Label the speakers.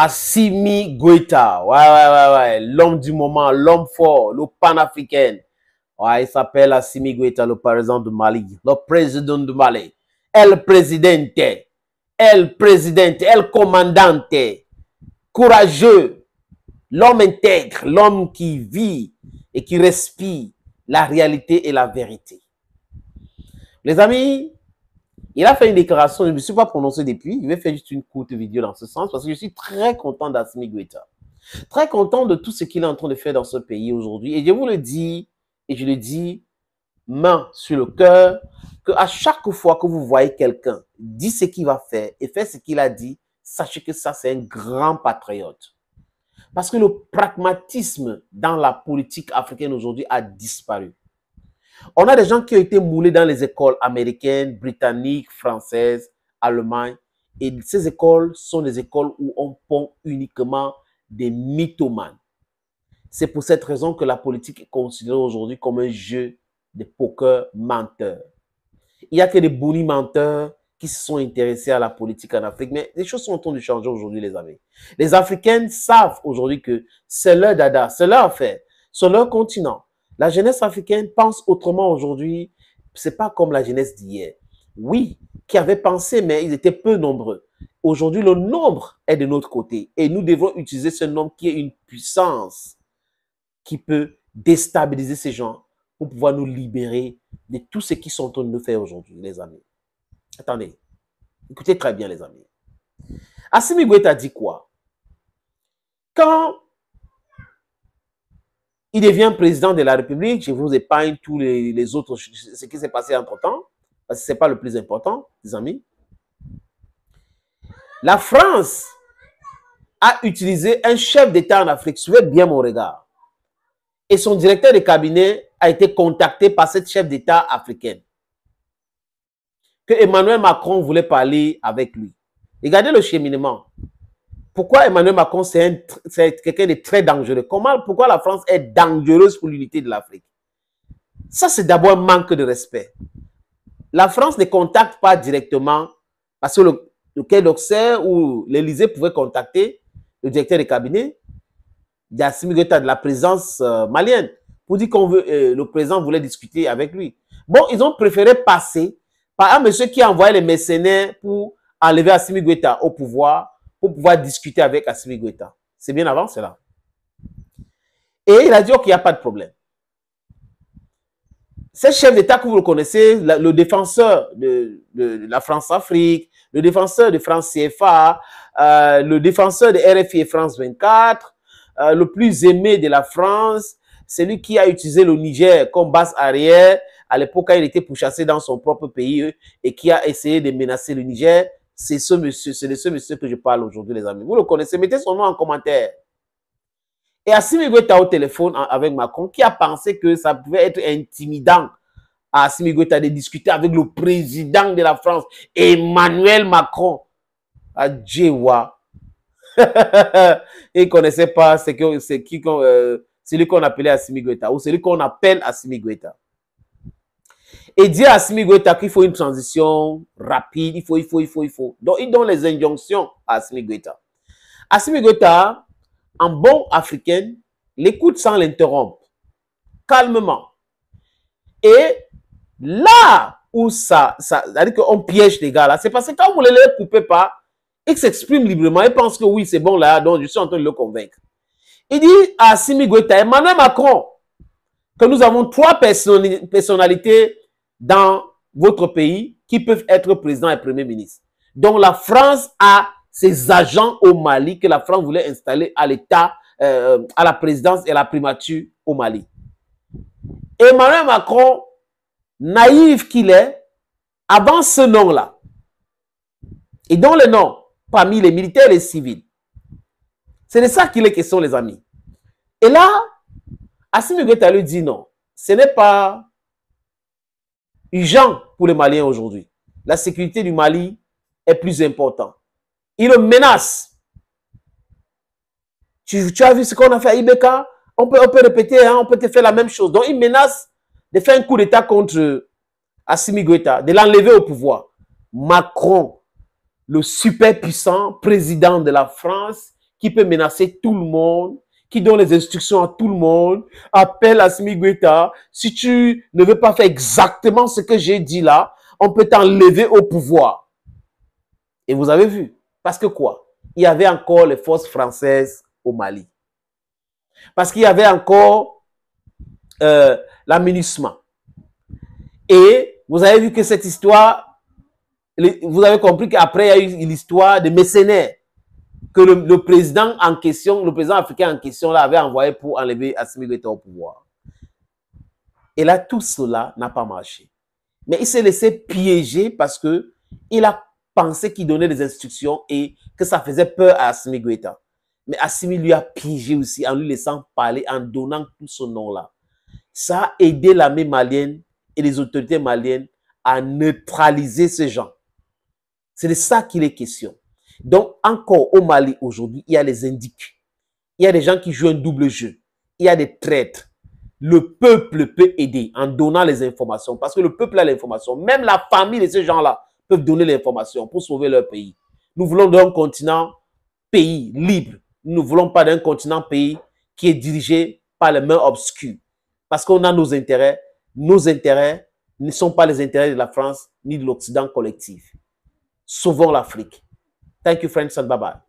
Speaker 1: Assimi Goïta, l'homme du moment, l'homme fort, le panafricain. Ouais, il s'appelle Assimi Goïta, le président du Mali, le président du Mali. El Presidente, El Presidente, El Commandante, courageux, l'homme intègre, l'homme qui vit et qui respire la réalité et la vérité. Les amis, il a fait une déclaration, je ne me suis pas prononcé depuis, je vais faire juste une courte vidéo dans ce sens parce que je suis très content d'Asmi Guetta. Très content de tout ce qu'il est en train de faire dans ce pays aujourd'hui. Et je vous le dis, et je le dis main sur le cœur, que à chaque fois que vous voyez quelqu'un dit ce qu'il va faire et fait ce qu'il a dit, sachez que ça, c'est un grand patriote. Parce que le pragmatisme dans la politique africaine aujourd'hui a disparu. On a des gens qui ont été moulés dans les écoles américaines, britanniques, françaises, allemandes. Et ces écoles sont des écoles où on pond uniquement des mythomanes. C'est pour cette raison que la politique est considérée aujourd'hui comme un jeu de poker menteur. Il n'y a que des bonnies menteurs qui se sont intéressés à la politique en Afrique. Mais les choses sont en train de changer aujourd'hui, les amis. Les Africains savent aujourd'hui que c'est leur dada, c'est leur affaire, c'est leur continent. La jeunesse africaine pense autrement aujourd'hui. C'est pas comme la jeunesse d'hier. Oui, qui avait pensé, mais ils étaient peu nombreux. Aujourd'hui, le nombre est de notre côté et nous devons utiliser ce nombre qui est une puissance qui peut déstabiliser ces gens pour pouvoir nous libérer de tout ce qu'ils sont en train de nous faire aujourd'hui, les amis. Attendez, écoutez très bien, les amis. Assimi a dit quoi Quand devient président de la République. Je vous épargne tous les, autres, ce qui s'est passé entre-temps, parce que ce pas le plus important, les amis. La France a utilisé un chef d'État en Afrique. Suivez bien mon regard. Et son directeur de cabinet a été contacté par cette chef d'État africaine. Que Emmanuel Macron voulait parler avec lui. Regardez le cheminement. Pourquoi Emmanuel Macron, c'est quelqu'un de très dangereux Comment, Pourquoi la France est dangereuse pour l'unité de l'Afrique Ça, c'est d'abord un manque de respect. La France ne contacte pas directement, parce que le, le Quai ou l'Élysée pouvait contacter le directeur de cabinet d'Assimi Guetta de la présence euh, malienne pour dire qu'on veut, euh, le président voulait discuter avec lui. Bon, ils ont préféré passer par un monsieur qui a envoyé les mécénaires pour enlever Assimi Guetta au pouvoir pour pouvoir discuter avec Assimi Goïta. C'est bien avant cela. Et il a dit, qu'il n'y a pas de problème. Ce chef d'État que vous le connaissez, le défenseur de, la France-Afrique, le défenseur de France CFA, euh, le défenseur de RFI et France 24, euh, le plus aimé de la France, celui qui a utilisé le Niger comme base arrière à l'époque quand il était pourchassé dans son propre pays et qui a essayé de menacer le Niger, c'est ce monsieur, c'est de ce monsieur que je parle aujourd'hui, les amis. Vous le connaissez, mettez son nom en commentaire. Et Assimi Gweta au téléphone avec Macron, qui a pensé que ça pouvait être intimidant à Assimi de discuter avec le président de la France, Emmanuel Macron, à ah, Djewa. Il ne connaissait pas c'est qui, euh, celui qu'on appelait Assimi Gweta, ou celui qu'on appelle Assimi Gweta. Et dit à Smigweta qu'il faut une transition rapide, il faut, il faut, il faut, il faut. Donc, il donne les injonctions à Smigweta. Asmigweta, en bon africain, l'écoute sans l'interrompre, calmement. Et là où ça, ça c'est-à-dire qu'on piège les gars là, c'est parce que quand vous ne les coupez pas, ils s'expriment librement, ils pensent que oui, c'est bon là, donc je suis en train de le convaincre. Il dit à Simi Emmanuel Macron, que nous avons trois personnalités dans votre pays qui peuvent être président et premier ministre. Donc la France a ses agents au Mali que la France voulait installer à l'État, euh, à la présidence et à la primature au Mali. Emmanuel Macron, naïf qu'il est, avant ce nom-là, et dont le nom, parmi les militaires et les civils, c'est de ça qu'il est question, les amis. Et là, Assimi ah, Goïta lui dit non, ce n'est pas urgent pour les Maliens aujourd'hui. La sécurité du Mali est plus importante. Il le menace. Tu, as vu ce qu'on a fait à Ibeka on peut, on peut répéter, hein, on peut te faire la même chose. Donc, il menace de faire un coup d'État contre Assimi Goïta, de l'enlever au pouvoir. Macron, le super puissant président de la France, qui peut menacer tout le monde, qui donne les instructions à tout le monde, appelle à guetta Si tu ne veux pas faire exactement ce que j'ai dit là, on peut t'enlever au pouvoir. Et vous avez vu. Parce que quoi Il y avait encore les forces françaises au Mali. Parce qu'il y avait encore euh, l'aménissement. Et vous avez vu que cette histoire, vous avez compris qu'après, il y a eu l'histoire des mécénaires que le, président en question, le président africain en question, là, avait envoyé pour enlever Assimi Goïta au pouvoir. Et là, tout cela n'a pas marché. Mais il s'est laissé piéger parce que il a pensé qu'il donnait des instructions et que ça faisait peur à Assimi Goïta. Mais Assimi lui a piégé aussi en lui laissant parler, en donnant tout ce nom-là. Ça a aidé l'armée malienne et les autorités maliennes à neutraliser ces gens. C'est de ça qu'il est question. Donc, encore au Mali aujourd'hui, il y a les indiques. Il y a des gens qui jouent un double jeu. Il y a des traîtres. Le peuple peut aider en donnant les informations parce que le peuple a l'information. Même la famille de ces gens-là peuvent donner l'information pour sauver leur pays. Nous voulons d'un continent pays libre. Nous ne voulons pas d'un continent pays qui est dirigé par les mains obscures. Parce qu'on a nos intérêts. Nos intérêts ne sont pas les intérêts de la France ni de l'Occident collectif. Sauvons l'Afrique. Thank you, friends, and bye bye.